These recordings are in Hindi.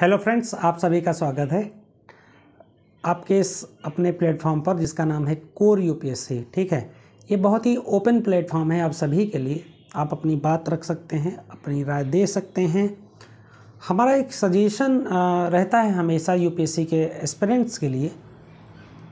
हेलो फ्रेंड्स आप सभी का स्वागत है आपके इस अपने प्लेटफॉर्म पर जिसका नाम है कोर यूपीएससी ठीक है ये बहुत ही ओपन प्लेटफॉर्म है आप सभी के लिए आप अपनी बात रख सकते हैं अपनी राय दे सकते हैं हमारा एक सजेशन रहता है हमेशा यूपीएससी के एस्परेंट्स के लिए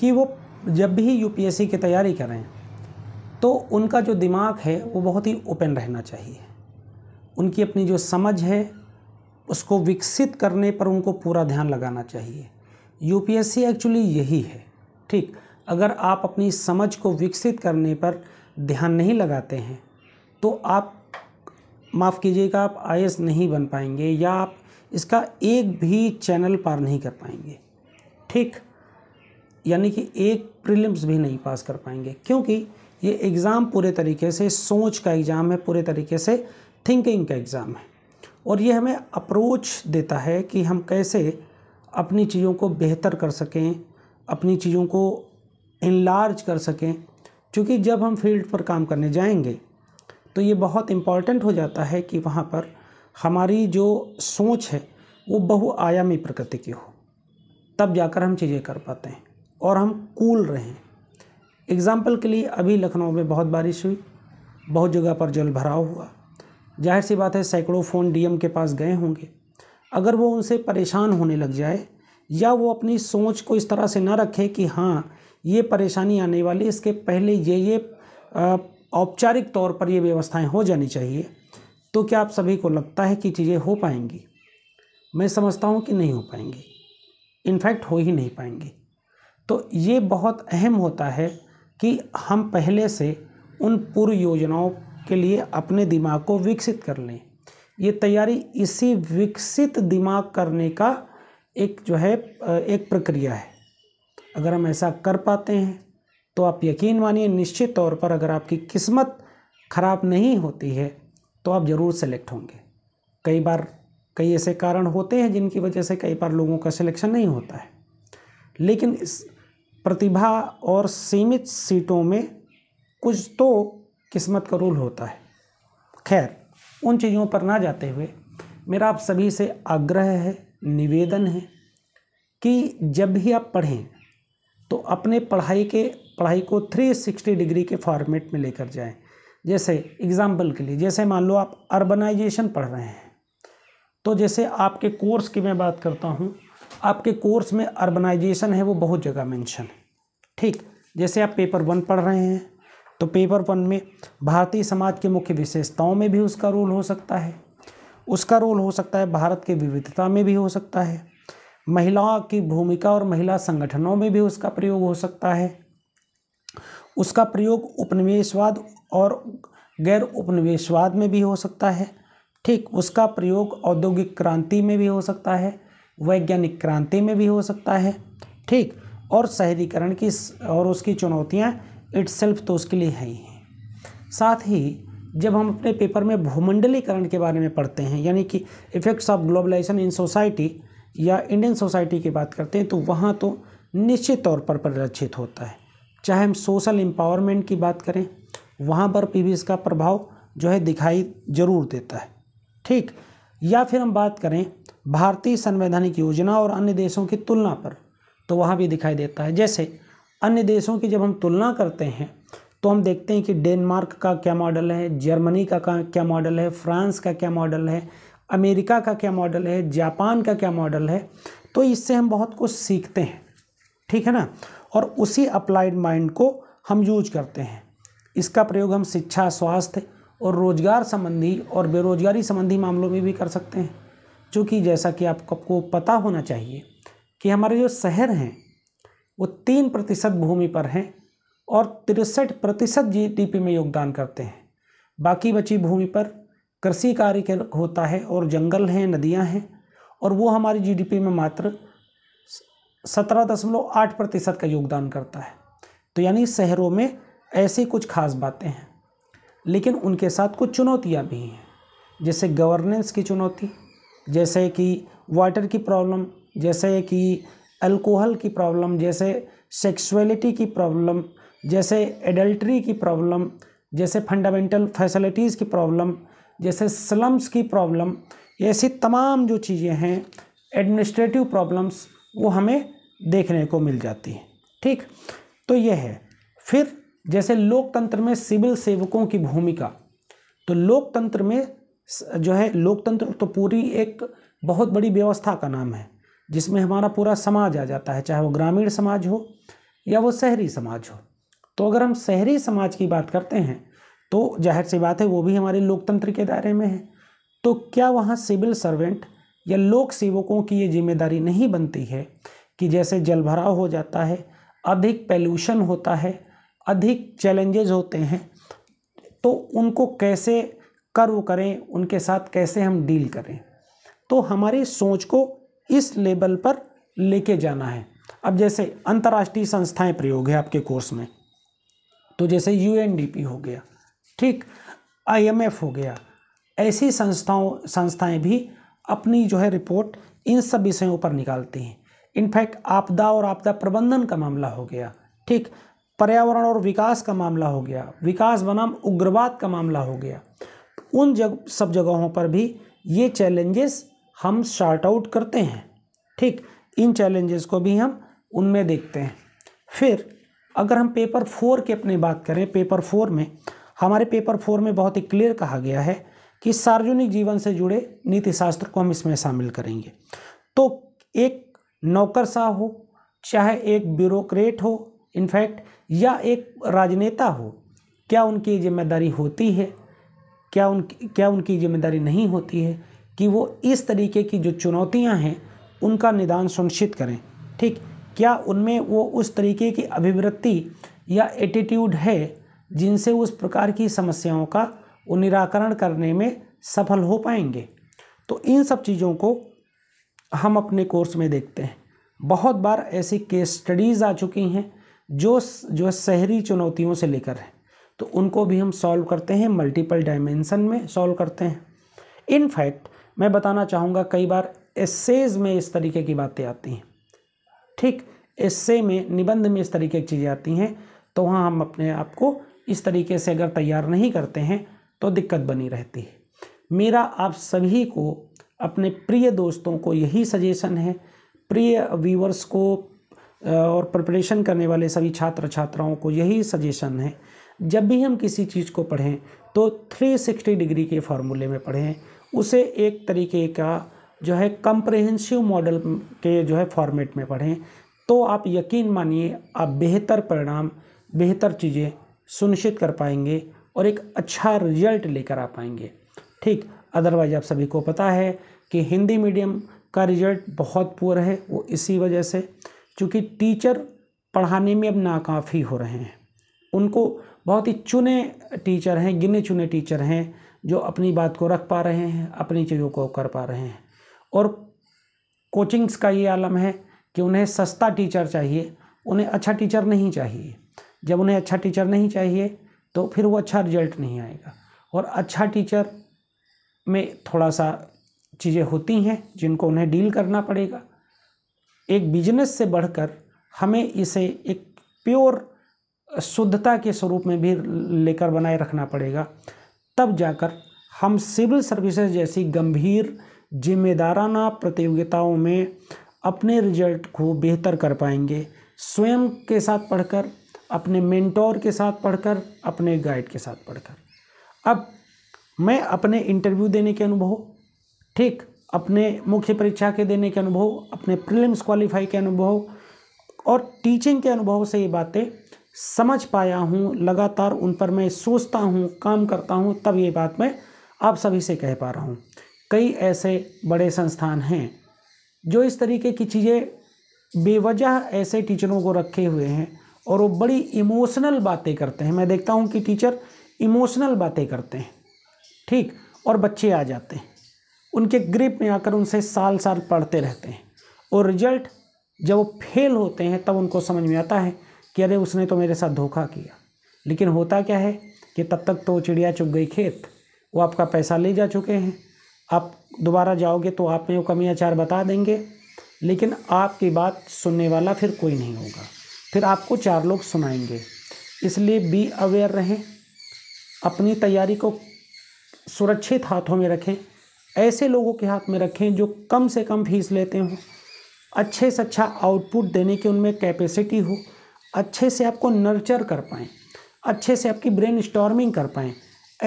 कि वो जब भी यूपीएससी की तैयारी करें तो उनका जो दिमाग है वो बहुत ही ओपन रहना चाहिए उनकी अपनी जो समझ है उसको विकसित करने पर उनको पूरा ध्यान लगाना चाहिए यूपीएससी एक्चुअली यही है ठीक अगर आप अपनी समझ को विकसित करने पर ध्यान नहीं लगाते हैं तो आप माफ़ कीजिएगा आप आई नहीं बन पाएंगे या आप इसका एक भी चैनल पार नहीं कर पाएंगे ठीक यानी कि एक प्रीलिम्स भी नहीं पास कर पाएंगे क्योंकि ये एग्ज़ाम पूरे तरीके से सोच का एग्ज़ाम है पूरे तरीके से थिंकिंग का एग्ज़ाम है और ये हमें अप्रोच देता है कि हम कैसे अपनी चीज़ों को बेहतर कर सकें अपनी चीज़ों को इनलार्ज कर सकें क्योंकि जब हम फील्ड पर काम करने जाएंगे तो ये बहुत इम्पॉर्टेंट हो जाता है कि वहाँ पर हमारी जो सोच है वो बहुआयामी प्रकृति की हो तब जाकर हम चीज़ें कर पाते हैं और हम कूल रहें एग्ज़ाम्पल के लिए अभी लखनऊ में बहुत बारिश हुई बहुत जगह पर जल भराव हुआ जाहिर सी बात है सैकड़ों फ़ोन डीएम के पास गए होंगे अगर वो उनसे परेशान होने लग जाए या वो अपनी सोच को इस तरह से ना रखे कि हाँ ये परेशानी आने वाली इसके पहले ये ये औपचारिक तौर पर ये व्यवस्थाएं हो जानी चाहिए तो क्या आप सभी को लगता है कि चीज़ें हो पाएंगी मैं समझता हूँ कि नहीं हो पाएंगी इनफैक्ट हो ही नहीं पाएंगी तो ये बहुत अहम होता है कि हम पहले से उन पूर्व योजनाओं के लिए अपने दिमाग को विकसित कर लें ये तैयारी इसी विकसित दिमाग करने का एक जो है एक प्रक्रिया है अगर हम ऐसा कर पाते हैं तो आप यकीन मानिए निश्चित तौर पर अगर आपकी किस्मत ख़राब नहीं होती है तो आप ज़रूर सेलेक्ट होंगे कई बार कई ऐसे कारण होते हैं जिनकी वजह से कई बार लोगों का सिलेक्शन नहीं होता है लेकिन इस प्रतिभा और सीमित सीटों में कुछ तो किस्मत का रोल होता है खैर उन चीज़ों पर ना जाते हुए मेरा आप सभी से आग्रह है निवेदन है कि जब भी आप पढ़ें तो अपने पढ़ाई के पढ़ाई को 360 डिग्री के फॉर्मेट में लेकर जाएं जैसे एग्ज़ाम्पल के लिए जैसे मान लो आप अर्बनाइजेशन पढ़ रहे हैं तो जैसे आपके कोर्स की मैं बात करता हूँ आपके कोर्स में अर्बनाइजेशन है वो बहुत जगह मेंशन है ठीक जैसे आप पेपर वन पढ़ रहे हैं तो पेपर वन में भारतीय समाज के मुख्य विशेषताओं में भी उसका रोल हो सकता है उसका रोल हो सकता है भारत की विविधता में भी हो सकता है महिलाओं की भूमिका और महिला संगठनों में भी उसका प्रयोग हो सकता है उसका प्रयोग उपनिवेशवाद और गैर उपनिवेशवाद में भी हो सकता है ठीक उसका प्रयोग औद्योगिक क्रांति में भी हो सकता है वैज्ञानिक क्रांति में भी हो सकता है ठीक और शहरीकरण की और उसकी चुनौतियाँ इट्सल्फ तो उसके लिए है ही है साथ ही जब हम अपने पेपर में भूमंडलीकरण के बारे में पढ़ते हैं यानी कि effects of globalization in society या इंडियन सोसाइटी की बात करते हैं तो वहाँ तो निश्चित तौर पर परिलक्षित होता है चाहे हम सोशल एम्पावरमेंट की बात करें वहाँ पर भी इसका प्रभाव जो है दिखाई जरूर देता है ठीक या फिर हम बात करें भारतीय संवैधानिक योजना और अन्य देशों की तुलना पर तो वहाँ भी दिखाई देता है जैसे अन्य देशों की जब हम तुलना करते हैं तो हम देखते हैं कि डेनमार्क का क्या मॉडल है जर्मनी का क्या मॉडल है फ्रांस का क्या मॉडल है अमेरिका का क्या मॉडल है जापान का क्या मॉडल है तो इससे हम बहुत कुछ सीखते हैं ठीक है ना और उसी अप्लाइड माइंड को हम यूज करते हैं इसका प्रयोग हम शिक्षा स्वास्थ्य और रोजगार संबंधी और बेरोजगारी संबंधी मामलों में भी कर सकते हैं क्योंकि जैसा कि आपको पता होना चाहिए कि हमारे जो शहर हैं वो तीन प्रतिशत भूमि पर हैं और तिरसठ प्रतिशत जीडीपी में योगदान करते हैं बाकी बची भूमि पर कृषि कार्य होता है और जंगल हैं नदियां हैं और वो हमारी जीडीपी में मात्र सत्रह दशमलव आठ प्रतिशत का योगदान करता है तो यानी शहरों में ऐसी कुछ खास बातें हैं लेकिन उनके साथ कुछ चुनौतियाँ भी हैं जैसे गवर्नेंस की चुनौती जैसे कि वाटर की प्रॉब्लम जैसे कि अल्कोहल की प्रॉब्लम जैसे सेक्सुअलिटी की प्रॉब्लम जैसे एडल्ट्री की प्रॉब्लम जैसे फंडामेंटल फैसिलिटीज़ की प्रॉब्लम जैसे स्लम्स की प्रॉब्लम ऐसी तमाम जो चीज़ें हैं एडमिनिस्ट्रेटिव प्रॉब्लम्स वो हमें देखने को मिल जाती हैं ठीक तो यह है फिर जैसे लोकतंत्र में सिविल सेवकों की भूमिका तो लोकतंत्र में जो है लोकतंत्र तो पूरी एक बहुत बड़ी व्यवस्था का नाम है जिसमें हमारा पूरा समाज आ जाता है चाहे वो ग्रामीण समाज हो या वो शहरी समाज हो तो अगर हम शहरी समाज की बात करते हैं तो जाहिर सी बात है वो भी हमारे लोकतंत्र के दायरे में है तो क्या वहाँ सिविल सर्वेंट या लोक सेवकों की ये जिम्मेदारी नहीं बनती है कि जैसे जलभराव हो जाता है अधिक पॉल्यूशन होता है अधिक चैलेंजेस होते हैं तो उनको कैसे कर्व करें उनके साथ कैसे हम डील करें तो हमारी सोच को इस लेवल पर लेके जाना है अब जैसे अंतर्राष्ट्रीय संस्थाएं प्रयोग है आपके कोर्स में तो जैसे यू हो गया ठीक आई हो गया ऐसी संस्थाओं संस्थाएं भी अपनी जो है रिपोर्ट इन सब विषयों पर निकालती हैं इनफैक्ट आपदा और आपदा प्रबंधन का मामला हो गया ठीक पर्यावरण और विकास का मामला हो गया विकास बनाम उग्रवाद का मामला हो गया उन जग सब जगहों पर भी ये चैलेंजेस हम शार्ट आउट करते हैं ठीक इन चैलेंजेस को भी हम उनमें देखते हैं फिर अगर हम पेपर फोर के अपनी बात करें पेपर फोर में हमारे पेपर फोर में बहुत ही क्लियर कहा गया है कि सार्वजनिक जीवन से जुड़े नीति शास्त्र को हम इसमें शामिल करेंगे तो एक नौकरशाह हो चाहे एक ब्यूरोक्रेट हो इनफैक्ट या एक राजनेता हो क्या उनकी जिम्मेदारी होती है क्या उनकी क्या उनकी जिम्मेदारी नहीं होती है कि वो इस तरीके की जो चुनौतियां हैं उनका निदान सुनिश्चित करें ठीक क्या उनमें वो उस तरीके की अभिवृत्ति या एटीट्यूड है जिनसे उस प्रकार की समस्याओं का निराकरण करने में सफल हो पाएंगे तो इन सब चीज़ों को हम अपने कोर्स में देखते हैं बहुत बार ऐसी केस स्टडीज़ आ चुकी हैं जो जो शहरी चुनौतियों से लेकर हैं तो उनको भी हम सॉल्व करते हैं मल्टीपल डायमेंसन में सॉल्व करते हैं इनफैक्ट मैं बताना चाहूँगा कई बार एसेज में इस तरीके की बातें आती हैं ठीक एसे में निबंध में इस तरीके की चीज़ें आती हैं तो वहाँ हम अपने आप को इस तरीके से अगर तैयार नहीं करते हैं तो दिक्कत बनी रहती है मेरा आप सभी को अपने प्रिय दोस्तों को यही सजेशन है प्रिय व्यूवर्स को और प्रिपरेशन करने वाले सभी छात्र छात्राओं को यही सजेशन है जब भी हम किसी चीज़ को पढ़ें तो 360 डिग्री के फार्मूले में पढ़ें उसे एक तरीके का जो है कंप्रहेंसिव मॉडल के जो है फॉर्मेट में पढ़ें तो आप यकीन मानिए आप बेहतर परिणाम बेहतर चीज़ें सुनिश्चित कर पाएंगे और एक अच्छा रिजल्ट लेकर आ पाएंगे ठीक अदरवाइज आप सभी को पता है कि हिंदी मीडियम का रिजल्ट बहुत पुअर है वो इसी वजह से क्योंकि टीचर पढ़ाने में अब नाकाफ़ी हो रहे हैं उनको बहुत ही चुने टीचर हैं गिने चुने टीचर हैं जो अपनी बात को रख पा रहे हैं अपनी चीज़ों को कर पा रहे हैं और कोचिंग्स का ये आलम है कि उन्हें सस्ता टीचर चाहिए उन्हें अच्छा टीचर नहीं चाहिए जब उन्हें अच्छा टीचर नहीं चाहिए तो फिर वो अच्छा रिजल्ट नहीं आएगा और अच्छा टीचर में थोड़ा सा चीज़ें होती हैं जिनको उन्हें डील करना पड़ेगा एक बिजनेस से बढ़कर हमें इसे एक प्योर शुद्धता के स्वरूप में भी लेकर बनाए रखना पड़ेगा तब जाकर हम सिविल सर्विसेज जैसी गंभीर जिम्मेदाराना प्रतियोगिताओं में अपने रिजल्ट को बेहतर कर पाएंगे स्वयं के साथ पढ़कर अपने मेंटोर के साथ पढ़कर अपने गाइड के साथ पढ़कर अब मैं अपने इंटरव्यू देने के अनुभव ठीक अपने मुख्य परीक्षा के देने के अनुभव अपने प्रीलिम्स क्वालिफाई के अनुभव और टीचिंग के अनुभव से ये बातें समझ पाया हूँ लगातार उन पर मैं सोचता हूँ काम करता हूँ तब ये बात मैं आप सभी से कह पा रहा हूँ कई ऐसे बड़े संस्थान हैं जो इस तरीके की चीज़ें बेवजह ऐसे टीचरों को रखे हुए हैं और वो बड़ी इमोशनल बातें करते हैं मैं देखता हूँ कि टीचर इमोशनल बातें करते हैं ठीक और बच्चे आ जाते हैं उनके ग्रिप में आकर उनसे साल साल पढ़ते रहते हैं और रिजल्ट जब वो फेल होते हैं तब उनको समझ में आता है कि अरे उसने तो मेरे साथ धोखा किया लेकिन होता क्या है कि तब तक तो चिड़िया चुग गई खेत वो आपका पैसा ले जा चुके हैं आप दोबारा जाओगे तो आप में वो कमी चार बता देंगे लेकिन आपकी बात सुनने वाला फिर कोई नहीं होगा फिर आपको चार लोग सुनाएंगे इसलिए बी अवेयर रहें अपनी तैयारी को सुरक्षित हाथों में रखें ऐसे लोगों के हाथ में रखें जो कम से कम फीस लेते हों अच्छे से अच्छा आउटपुट देने की उनमें कैपेसिटी हो अच्छे से आपको नर्चर कर पाएँ अच्छे से आपकी ब्रेन स्टॉर्मिंग कर पाएँ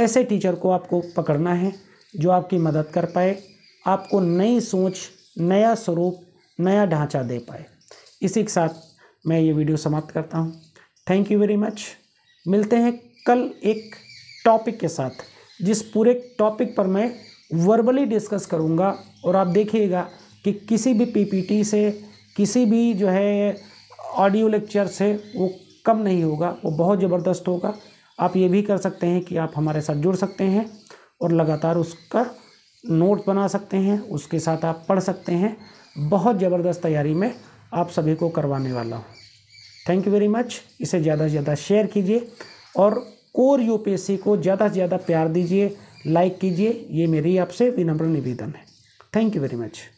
ऐसे टीचर को आपको पकड़ना है जो आपकी मदद कर पाए आपको नई सोच नया स्वरूप नया ढांचा दे पाए इसी के साथ मैं ये वीडियो समाप्त करता हूँ थैंक यू वेरी मच मिलते हैं कल एक टॉपिक के साथ जिस पूरे टॉपिक पर मैं वर्बली डिस्कस करूँगा और आप देखिएगा कि किसी भी पीपीटी से किसी भी जो है ऑडियो लेक्चर से वो कम नहीं होगा वो बहुत ज़बरदस्त होगा आप ये भी कर सकते हैं कि आप हमारे साथ जुड़ सकते हैं और लगातार उसका नोट बना सकते हैं उसके साथ आप पढ़ सकते हैं बहुत ज़बरदस्त तैयारी में आप सभी को करवाने वाला हूँ थैंक यू वेरी मच इसे ज़्यादा से ज़्यादा शेयर कीजिए और कोर यूपीएससी को ज़्यादा से ज़्यादा प्यार दीजिए लाइक कीजिए ये मेरी आपसे विनम्र निवेदन है थैंक यू वेरी मच